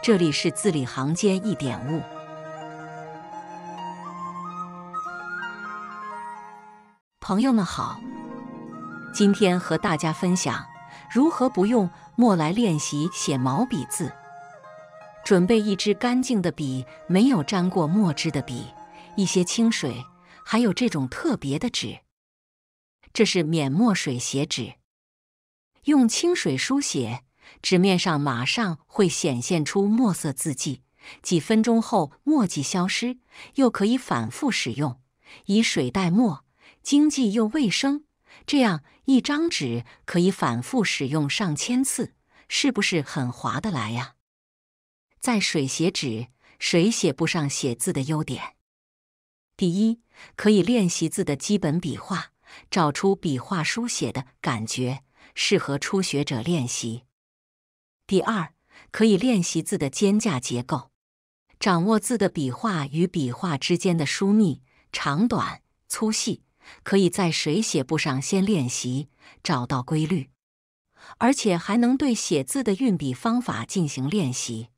这里是字里行间一点悟。朋友们好，今天和大家分享如何不用墨来练习写毛笔字。准备一支干净的笔，没有沾过墨汁的笔，一些清水，还有这种特别的纸，这是免墨水写纸，用清水书写。纸面上马上会显现出墨色字迹，几分钟后墨迹消失，又可以反复使用，以水代墨，经济又卫生。这样一张纸可以反复使用上千次，是不是很划得来呀？在水写纸，水写不上写字的优点：第一，可以练习字的基本笔画，找出笔画书写的感觉，适合初学者练习。第二，可以练习字的间架结构，掌握字的笔画与笔画之间的疏密、长短、粗细，可以在水写布上先练习，找到规律，而且还能对写字的运笔方法进行练习，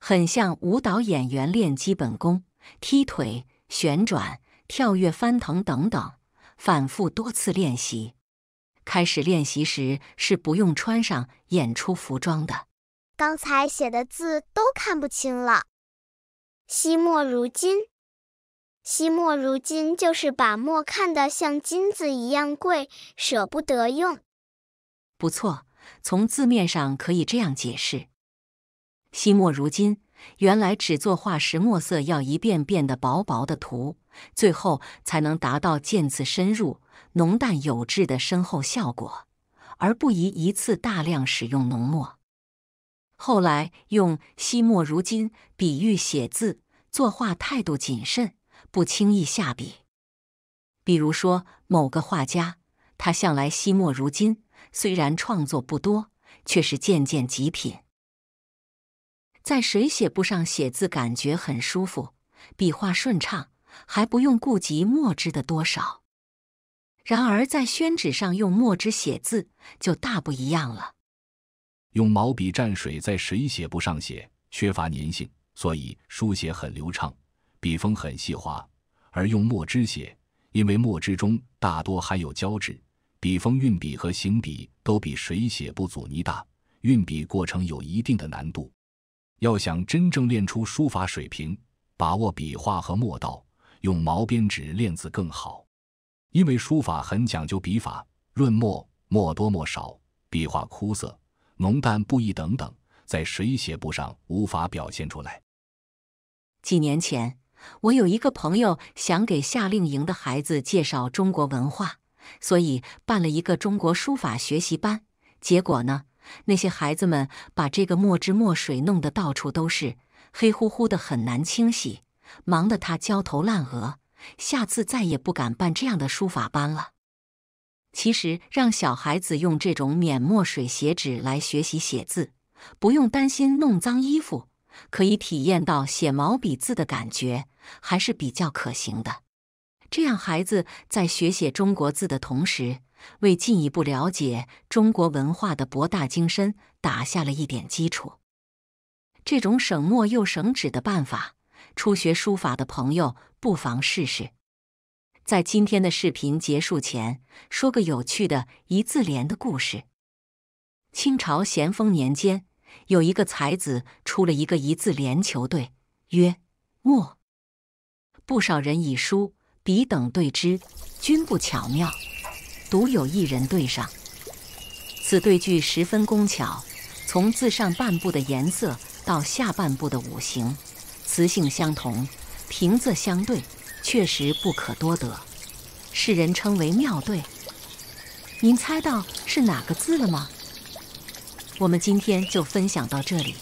很像舞蹈演员练基本功，踢腿、旋转、跳跃、翻腾等等，反复多次练习。开始练习时是不用穿上演出服装的。刚才写的字都看不清了。惜墨如金，惜墨如金就是把墨看得像金子一样贵，舍不得用。不错，从字面上可以这样解释。惜墨如金，原来只作画时墨色要一遍遍的薄薄的涂，最后才能达到见字深入。浓淡有致的深厚效果，而不宜一次大量使用浓墨。后来用“惜墨如金”比喻写字、作画态度谨慎，不轻易下笔。比如说，某个画家他向来惜墨如金，虽然创作不多，却是件件极品。在水写布上写字，感觉很舒服，笔画顺畅，还不用顾及墨汁的多少。然而，在宣纸上用墨汁写字就大不一样了。用毛笔蘸水在水写布上写，缺乏粘性，所以书写很流畅，笔锋很细滑；而用墨汁写，因为墨汁中大多含有胶质，笔锋运笔和行笔都比水写布阻尼大，运笔过程有一定的难度。要想真正练出书法水平，把握笔画和墨道，用毛边纸练字更好。因为书法很讲究笔法、润墨、墨多墨少、笔画枯涩、浓淡不一等等，在水写布上无法表现出来。几年前，我有一个朋友想给夏令营的孩子介绍中国文化，所以办了一个中国书法学习班。结果呢，那些孩子们把这个墨汁墨水弄得到处都是，黑乎乎的，很难清洗，忙得他焦头烂额。下次再也不敢办这样的书法班了。其实，让小孩子用这种免墨水写纸来学习写字，不用担心弄脏衣服，可以体验到写毛笔字的感觉，还是比较可行的。这样，孩子在学写中国字的同时，为进一步了解中国文化的博大精深打下了一点基础。这种省墨又省纸的办法。初学书法的朋友不妨试试。在今天的视频结束前，说个有趣的一字联的故事。清朝咸丰年间，有一个才子出了一个一字联球队，曰“墨”。不少人以书、笔等对之，均不巧妙。独有一人对上，此对句十分工巧，从字上半部的颜色到下半部的五行。词性相同，平仄相对，确实不可多得，世人称为妙对。您猜到是哪个字了吗？我们今天就分享到这里。